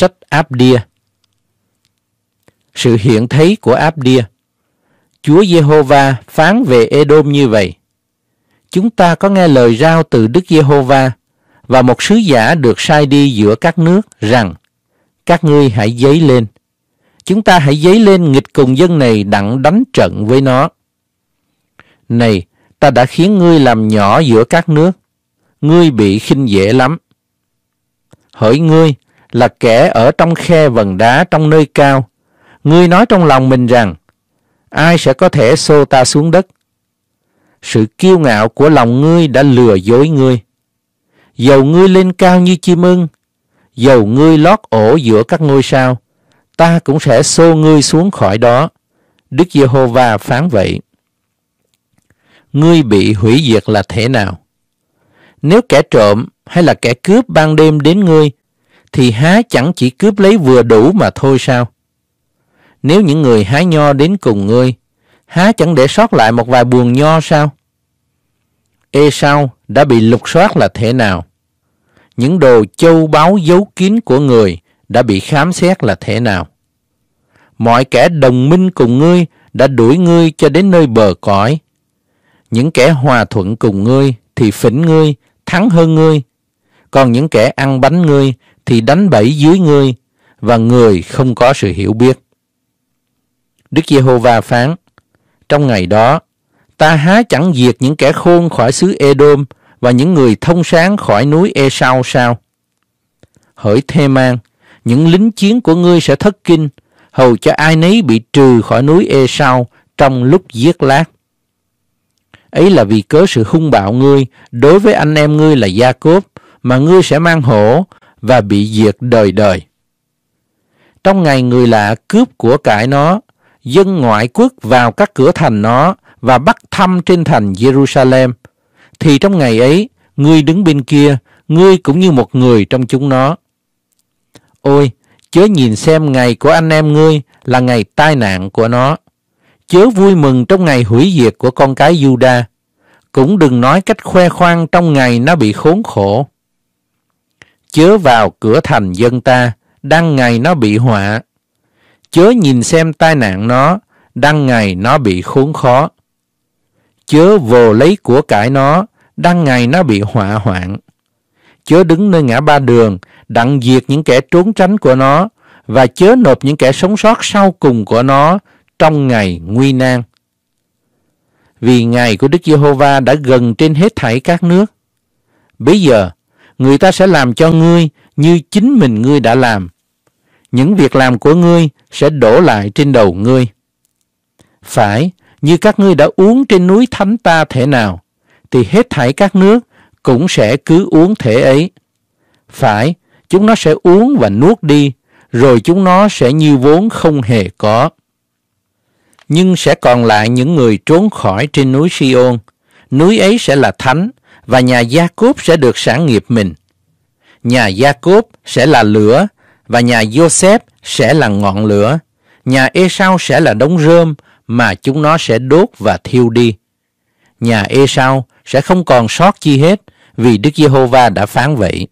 sách Abdia. Sự hiện thấy của Abdia. Chúa Giê-hô-va phán về Edom như vậy. Chúng ta có nghe lời rao từ Đức Giê-hô-va và một sứ giả được sai đi giữa các nước rằng các ngươi hãy dấy lên. Chúng ta hãy dấy lên nghịch cùng dân này đặng đánh trận với nó. Này, ta đã khiến ngươi làm nhỏ giữa các nước. Ngươi bị khinh dễ lắm. Hỡi ngươi, là kẻ ở trong khe vần đá trong nơi cao. Ngươi nói trong lòng mình rằng, ai sẽ có thể xô ta xuống đất? Sự kiêu ngạo của lòng ngươi đã lừa dối ngươi. Dầu ngươi lên cao như chim ưng, dầu ngươi lót ổ giữa các ngôi sao, ta cũng sẽ xô ngươi xuống khỏi đó. Đức Giê-hô-va phán vậy. Ngươi bị hủy diệt là thế nào? Nếu kẻ trộm hay là kẻ cướp ban đêm đến ngươi thì há chẳng chỉ cướp lấy vừa đủ mà thôi sao? Nếu những người hái nho đến cùng ngươi, há chẳng để sót lại một vài buồng nho sao? Ê sao đã bị lục soát là thế nào? Những đồ châu báu giấu kín của người đã bị khám xét là thế nào? Mọi kẻ đồng minh cùng ngươi đã đuổi ngươi cho đến nơi bờ cõi. Những kẻ hòa thuận cùng ngươi thì phỉnh ngươi, thắng hơn ngươi. Còn những kẻ ăn bánh ngươi thì đánh bẫy dưới ngươi và người không có sự hiểu biết. Đức Giê-hô-va phán, trong ngày đó, ta há chẳng diệt những kẻ khôn khỏi xứ Edom và những người thông sáng khỏi núi Esau sao? Hỡi thê mang, những lính chiến của ngươi sẽ thất kinh, hầu cho ai nấy bị trừ khỏi núi Esau trong lúc giết lát. Ấy là vì cớ sự hung bạo ngươi đối với anh em ngươi là Gia Cốp, mà ngươi sẽ mang hổ và bị diệt đời đời. Trong ngày người lạ cướp của cải nó, dân ngoại quốc vào các cửa thành nó và bắt thăm trên thành Jerusalem, thì trong ngày ấy, ngươi đứng bên kia, ngươi cũng như một người trong chúng nó. Ôi, chớ nhìn xem ngày của anh em ngươi là ngày tai nạn của nó. Chớ vui mừng trong ngày hủy diệt của con cái Juda. Cũng đừng nói cách khoe khoang trong ngày nó bị khốn khổ chớ vào cửa thành dân ta, đăng ngày nó bị họa. Chớ nhìn xem tai nạn nó, đăng ngày nó bị khốn khó. Chớ vồ lấy của cải nó, đăng ngày nó bị họa hoạn. Chớ đứng nơi ngã ba đường, đặng diệt những kẻ trốn tránh của nó, và chớ nộp những kẻ sống sót sau cùng của nó trong ngày nguy nan. Vì ngày của Đức Giê-hô-va đã gần trên hết thảy các nước. Bây giờ, người ta sẽ làm cho ngươi như chính mình ngươi đã làm. Những việc làm của ngươi sẽ đổ lại trên đầu ngươi. Phải, như các ngươi đã uống trên núi thánh ta thể nào, thì hết thảy các nước cũng sẽ cứ uống thể ấy. Phải, chúng nó sẽ uống và nuốt đi, rồi chúng nó sẽ như vốn không hề có. Nhưng sẽ còn lại những người trốn khỏi trên núi Sion Núi ấy sẽ là thánh, và nhà Gia Cốp sẽ được sản nghiệp mình. Nhà Gia Cốp sẽ là lửa và nhà Joseph sẽ là ngọn lửa. Nhà ê Esau sẽ là đống rơm mà chúng nó sẽ đốt và thiêu đi. Nhà ê Esau sẽ không còn sót chi hết vì Đức Giê-hô-va đã phán vậy.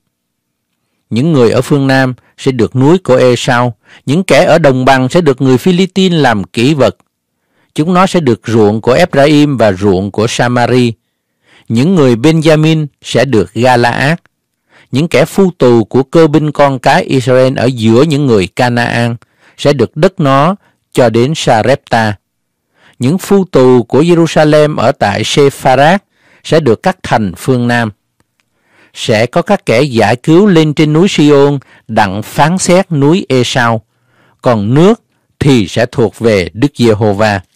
Những người ở phương Nam sẽ được núi của ê Esau, những kẻ ở đồng bằng sẽ được người Philippines làm kỹ vật. Chúng nó sẽ được ruộng của Ephraim và ruộng của Samari, những người Benjamin sẽ được Galaad, những kẻ phu tù của cơ binh con cái Israel ở giữa những người Canaan sẽ được đất nó cho đến Sarepta. Những phu tù của Jerusalem ở tại Sepharad sẽ được các thành phương Nam. Sẽ có các kẻ giải cứu lên trên núi Sion đặng phán xét núi Esau, còn nước thì sẽ thuộc về Đức Giê-hô-va.